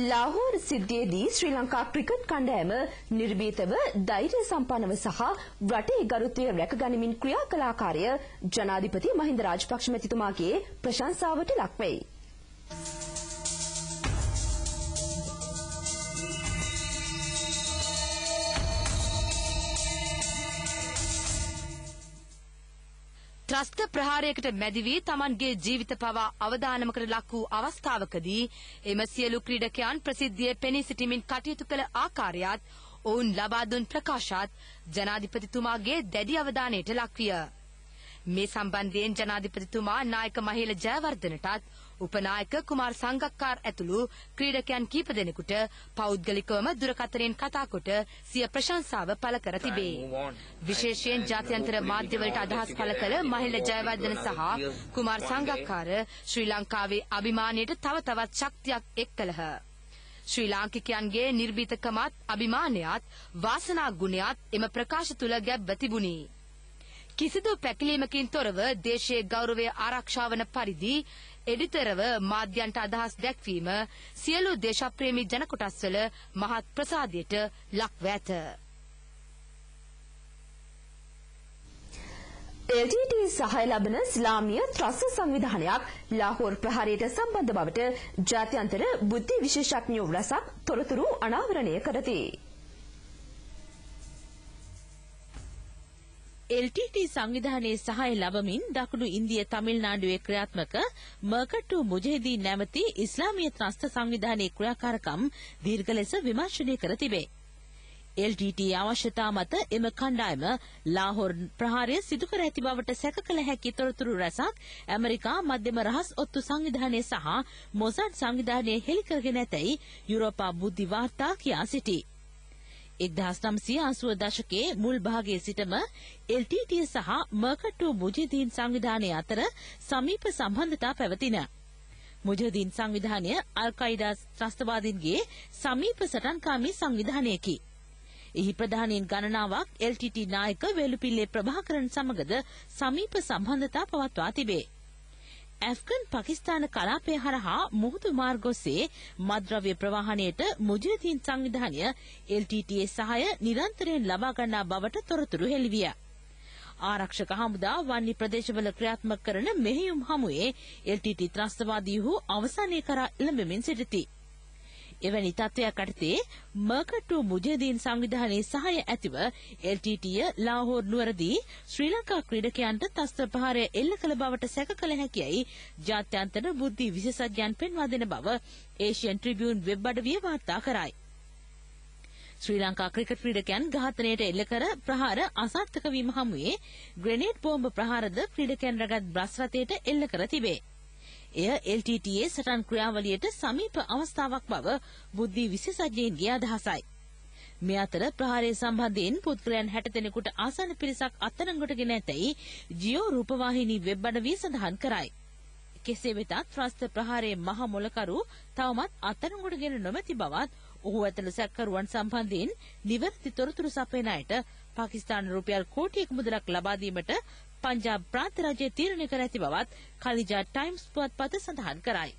ලාහෝර සිද්ධියේදී ශ්‍රී Lanka cricket කණ්ඩායම නිර්භීතව ධෛර්ය සම්පන්නව සහ රටේ ගරුත්වය රැකගනිමින් ක්‍රියා කළ ආකාරය ජනාධිපති මහින්ද රාජපක්ෂ මැතිතුමාගේ ප්‍රශංසාවට ලක් වෙයි. ත්‍රස්ත ප්‍රහාරයකට මැදි වී Tamanගේ ජීවිත පවා අවදානමකට ලක් වූ අවස්ථාවකදී එම සියලු ක්‍රීඩකයන් ප්‍රසිද්ධියේ පෙනී සිටීමෙන් කටයුතු කළ ආකාරයත් ඔවුන් ලබා දුන් ප්‍රකාශات ජනාධිපතිතුමාගේ දැඩි අවධානයට ලක්විය. මේ සම්බන්ධයෙන් ජනාධිපතිතුමා නායක මහේල ජයවර්ධනටත් උපනායක කුමාර් සංගක්කාර ඇතුළු ක්‍රීඩකයන් කීප දෙනෙකුට පෞද්ගලිකවම දුරකථනයෙන් කතා කොට සිය ප්‍රශංසාව පළ කර තිබේ. විශේෂයෙන් ජාත්‍යන්තර මාධ්‍යවලට අදහස් පළ කළ මහිල ජයවර්ධන සහ කුමාර් සංගක්කාර ශ්‍රී ලංකාවේ අභිමානයට තව තවත් ශක්තියක් එක් කළහ. ශ්‍රී ලාංකිකයන්ගේ නිර්භීතකමත් අභිමානයත් වාසනා ගුණයත් එම ප්‍රකාශ තුළ ගැබ්ව තිබුණි. කිසිදු පැකිලීමකින් තොරව දේශයේ ගෞරවය ආරක්ෂාවන පරිදි එඩිතරව මාධ්‍යන්ට අදහස් දැක්වීම සියලු දේශප්‍රේමී ජනකොටස්වල මහත් ප්‍රසාදයට ලක්ව ඇත. LTT සහය ලබන ස්ලාමීය ත්‍රස්ස සංවිධානයක් ලාහෝර් ප්‍රහාරයට සම්බන්ධ බවට ජාත්‍යන්තර බුද්ධි විශේෂඥයෝ රැසක් තොරතුරු අනාවරණය කරති. එල්ටීටී සංවිධානයේ සහාය ලබමින් දකුණු ඉන්දිය තමිල්නාඩුවේ ක්‍රියාත්මක මර්කට්ටු මුජෙහිදී නැමැති ඉස්ලාමීය ත්‍රස්ත සංවිධානයේ ක්‍රියාකාරකම් දීර්ඝ ලෙස විමර්ශනය කර තිබේ. එල්ටීටී අවශ්‍යතා මත එම කණ්ඩායම ලාහෝර් ප්‍රහාරය සිදු කර ඇති බවට සැක කළ හැකි තොරතුරු රැසක් ඇමරිකා මධ්‍යම රහස් ඔත්තු සංවිධානය සහ මොසඩ් සංවිධානය හෙළි කරගෙන ඇතැයි යුරෝපා බුද්ධි වාර්තා කියා සිටී. 1980 දශකයේ මුල් භාගයේ සිටම LTT සහ මර්කට්ටු මුජිදීන් සංවිධානය අතර සමීප සම්බන්ධතා පැවතින. මුජිදීන් සංවිධානය අල් කයිඩා ත්‍රස්තවාදීන්ගේ සමීප සටන්කාමී සංවිධානයකි. එහි ප්‍රධානීන් ගණනාවක් LTT නායක වේලුපිල්ලේ ප්‍රභාකරන් සමගද සමීප සම්බන්ධතා පවත්වා තිබේ. ඇෆ්ගන් පකිස්තාන කලාපය හරහා මුහුදු මාර්ගොස්සේ මද්‍රව්‍ය ප්‍රවාහණයට මුජිරිදීන් සංවිධානය LTTA සහාය නිරන්තරයෙන් ලබා ගන්නා බවට තොරතුරු හෙළිවිය. ආරක්ෂක හමුදා වන්නි ප්‍රදේශවල ක්‍රියාත්මක කරන මෙහෙයුම් හමුවේ LTT ත්‍රස්තවාදීහු අවසානයේ කරා එළඹෙමින් සිටිති. එවැනි තත්ත්වයක් යටතේ මර්කට්ටු මුජහිදීන් සංවිධානයේ සහාය ඇතිව එල්ටීටීය ලාහෝර් නුවරදී ශ්‍රී ලංකා ක්‍රීඩකයන්ට තස්ත්‍ර ප්‍රහාරය එල්ල කළ බවට සැක කළ හැකියි ජාත්‍යන්තර බුද්ධි විශේෂඥයන් පෙන්වා දෙන බව ඒෂියන් ට්‍රිබියුන් වෙබ් අඩවිය වාර්තා කරයි. ශ්‍රී ලංකා ක්‍රිකට් ක්‍රීඩකයන් ඝාතනයට එල්ල කර ප්‍රහාර අසාර්ථක වීම හමුවේ ග්‍රෙනේඩ් බෝම්බ ප්‍රහාරද ක්‍රීඩකයන් රැගත් බ්‍රස් රථයට එල්ල කර තිබේ. එය LTTA සටන් ක්‍රියාවලියට සමීප අවස්ථාවක් බව බුද්ධි විශේෂඥයින්ගේ අදහසයි. මේ අතර ප්‍රහාරය සම්බන්ධයෙන් පුද්ගලයන් 60 දෙනෙකුට ආසන්න පිරිසක් අත්අඩංගුවටගෙන ඇතැයි ජියෝ රූපවාහිනී වෙබ් අඩවිය සඳහන් කරයි. කෙසේ වෙතත් ත්‍රස්ත ප්‍රහාරයේ මහ මොලකරු තවමත් අත්අඩංගුවටගෙන නොමැති බවත් ඔහු ඇතුළු සැකකරුවන් සම්බන්ධයෙන් නිවැරදි තොරතුරු සපයන අයට පාකිස්තාන රුපියල් කෝටියක මුදලක් ලබා දීමට पंजाब प्रांत राज्य तीर निकर ऐतिबाबात खालिजा टाइम्स पत संधान करायं